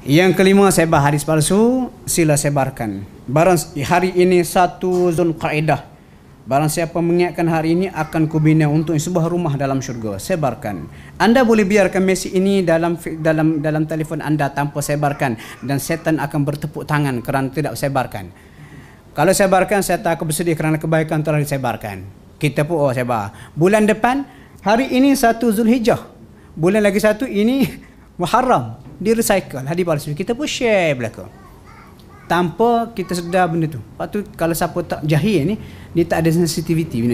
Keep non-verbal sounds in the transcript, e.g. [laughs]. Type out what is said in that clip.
Yang kelima sebar hadis palsu sila sebarkan. Barang hari ini satu zon kaidah. Barang siapa mengingatkan hari ini akan kubina untuk sebuah rumah dalam syurga. Sebarkan. Anda boleh biarkan mesi ini dalam dalam dalam telefon anda tanpa sebarkan dan setan akan bertepuk tangan kerana tidak sebarkan. Kalau sebarkan saya tak akan bersedih kerana kebaikan telah disebarkan. Kita pun oh sebar. Bulan depan hari ini satu Zulhijjah. Bulan lagi satu ini [laughs] Muharram dia recycle hadis palsu kita pun share belaka tanpa kita sedar benda tu lepas kalau siapa tak jahil ni dia tak ada sensitivity